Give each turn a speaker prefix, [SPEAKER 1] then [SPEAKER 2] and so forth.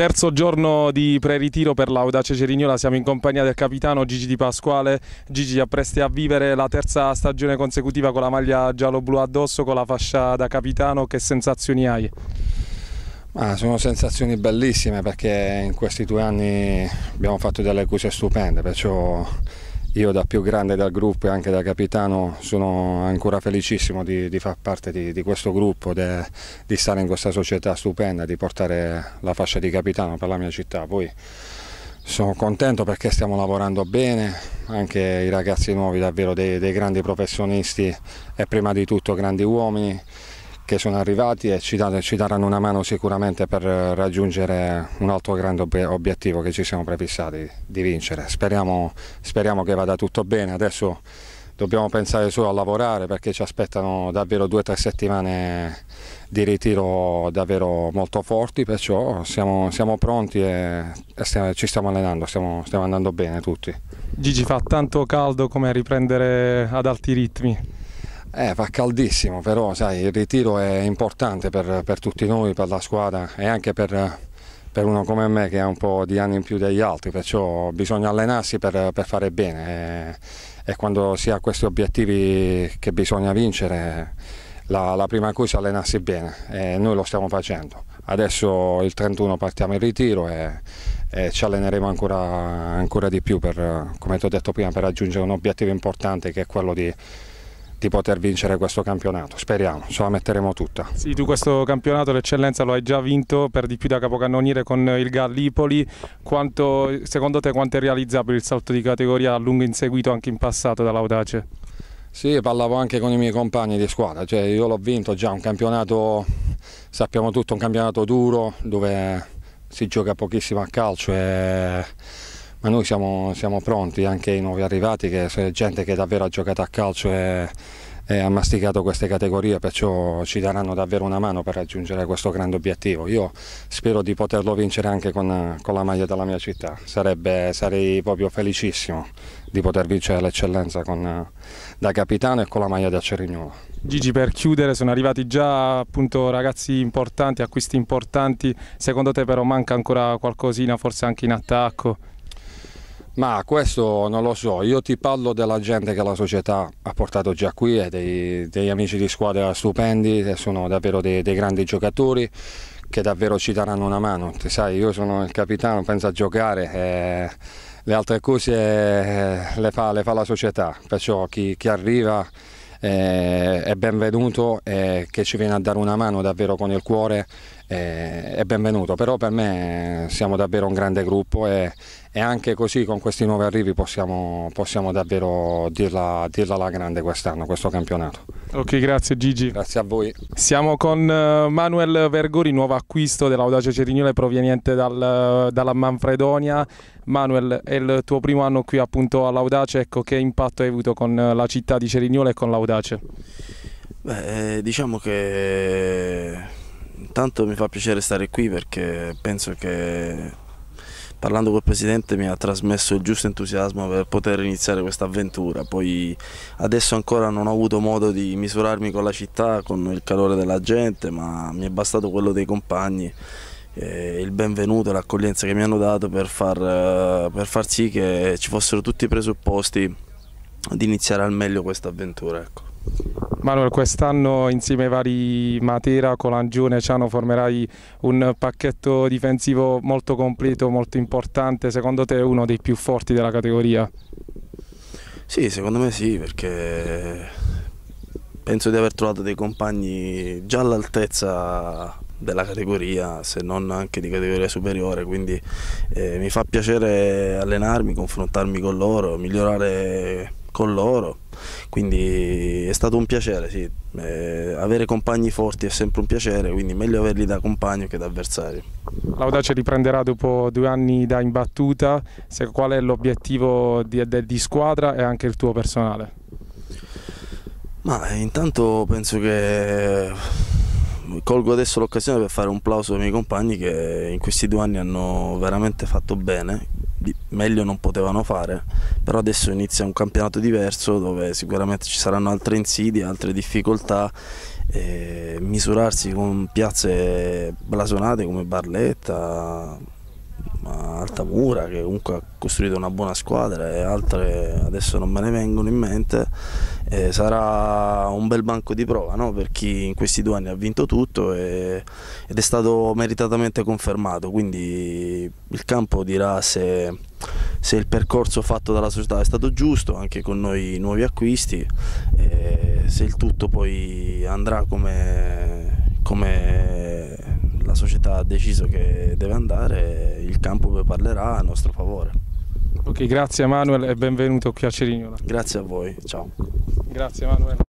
[SPEAKER 1] Terzo giorno di pre-ritiro per l'Audace Cerignola, siamo in compagnia del capitano Gigi Di Pasquale. Gigi, appresti a vivere la terza stagione consecutiva con la maglia giallo-blu addosso, con la fascia da capitano, che
[SPEAKER 2] sensazioni hai? Ah, sono sensazioni bellissime perché in questi due anni abbiamo fatto delle cose stupende, perciò io da più grande del gruppo e anche da capitano sono ancora felicissimo di, di far parte di, di questo gruppo, de, di stare in questa società stupenda, di portare la fascia di capitano per la mia città. Poi sono contento perché stiamo lavorando bene, anche i ragazzi nuovi davvero dei, dei grandi professionisti e prima di tutto grandi uomini che sono arrivati e ci, daranno una mano sicuramente per eh, raggiungere un altro grande obiettivo che ci siamo prefissati di vincere. Speriamo, speriamo che vada tutto bene, adesso dobbiamo pensare solo a lavorare perché ci aspettano davvero due o tre settimane di ritiro davvero molto forti, perciò siamo, siamo pronti e, e stiamo, ci stiamo allenando, stiamo, stiamo andando bene tutti. Gigi fa tanto caldo come riprendere ad alti ritmi. Eh, fa caldissimo, però sai, il ritiro è importante per, per tutti noi, per la squadra e anche per, per, uno come me che ha un po' di anni in più degli altri, perciò bisogna allenarsi per, per fare bene e, eh, e, quando si ha questi obiettivi che bisogna vincere, la, la prima cosa è allenarsi bene e noi lo stiamo facendo. Adesso il 31 partiamo in ritiro e, e ci alleneremo ancora, ancora di più, per, come ti ho detto prima, per raggiungere un obiettivo importante che è quello di di poter vincere questo campionato. Speriamo, ce la metteremo tutta. Sì,
[SPEAKER 1] tu questo campionato l'eccellenza lo hai già vinto per di più da capocannoniere con il Gallipoli. Quanto, secondo te quanto è realizzabile il salto di categoria a lungo inseguito anche in passato dall'Audace?
[SPEAKER 2] Sì, parlavo anche con i miei compagni di squadra, cioè io l'ho vinto già un campionato, sappiamo tutto, un campionato duro dove si gioca pochissimo a calcio e ma noi siamo, siamo pronti, anche i nuovi arrivati, che è gente che davvero ha giocato a calcio e, e ha masticato queste categorie, perciò ci daranno davvero una mano per raggiungere questo grande obiettivo. Io spero di poterlo vincere anche con, con la maglia della mia città, Sarebbe, sarei proprio felicissimo di poter vincere l'eccellenza da capitano e con la maglia da Cerignuola.
[SPEAKER 1] Gigi per chiudere sono arrivati già appunto, ragazzi importanti, acquisti importanti, secondo te però manca ancora qualcosina forse anche in attacco?
[SPEAKER 2] Ma questo non lo so, io ti parlo della gente che la società ha portato già qui, eh, dei, degli amici di squadra stupendi, sono davvero dei, dei grandi giocatori che davvero ci daranno una mano. Ti sai, io sono il capitano, penso a giocare. Eh, le altre cose eh, le, fa, le, fa, la società, perciò chi, chi arriva eh, è benvenuto e eh, che ci viene a dare una mano davvero con il cuore eh, è benvenuto, però per me siamo davvero un grande gruppo e, e anche così con questi nuovi arrivi possiamo, possiamo davvero dirla, dirla, alla grande quest'anno, questo campionato.
[SPEAKER 1] Ok, grazie Gigi. Grazie a voi.
[SPEAKER 2] Siamo con
[SPEAKER 1] eh, Manuel Vergori, nuovo acquisto dell'Audace Cerignola proveniente dal, eh, dalla Manfredonia. Manuel, è il tuo primo anno qui appunto all'Audace, ecco che impatto hai avuto con
[SPEAKER 3] la città di Cerignola e con l'Audace? Beh, diciamo che intanto mi fa piacere stare qui perché penso che parlando col Presidente mi ha trasmesso il giusto entusiasmo per poter iniziare questa avventura, poi adesso ancora non ho avuto modo di misurarmi con la città, con il calore della gente, ma mi è bastato quello dei compagni, eh, il benvenuto, l'accoglienza che mi hanno dato per far, per far, sì che ci fossero tutti i presupposti ad iniziare al meglio questa avventura. Ecco.
[SPEAKER 1] Manuel, quest'anno insieme ai vari Matera, Colangione Ciano formerai un pacchetto difensivo molto completo, molto importante, secondo te uno dei più forti della categoria?
[SPEAKER 3] Sì, secondo me sì, perché penso di aver trovato dei compagni già all'altezza della categoria, se non anche di categoria superiore, quindi eh, mi fa piacere allenarmi, confrontarmi con loro, migliorare con loro, quindi è stato un piacere, sì. eh, avere compagni forti è sempre un piacere, quindi meglio averli da compagno che da avversario.
[SPEAKER 1] L'Audace riprenderà dopo due anni da imbattuta, Se, qual è l'obiettivo di, di squadra e anche il tuo personale?
[SPEAKER 3] Ma intanto penso che colgo adesso l'occasione per fare un plauso ai miei compagni che in questi due anni hanno veramente fatto bene, meglio non potevano fare, però adesso inizia un campionato diverso dove sicuramente ci saranno altre insidie, altre difficoltà, misurarsi con piazze blasonate come Barletta, ma Altamura che comunque ha costruito una buona squadra e altre adesso non me ne vengono in mente, eh, sarà un bel banco di prova no? per chi in questi due anni ha vinto tutto e, ed è stato meritatamente confermato, quindi il campo dirà se, se, il percorso fatto dalla società è stato giusto, anche con noi nuovi acquisti, eh, se il tutto poi andrà come, come deciso che deve andare, il campo parlerà a nostro favore. Ok, grazie Manuel e benvenuto qui a Cerignola. Grazie a voi,
[SPEAKER 1] ciao. Grazie Manuel.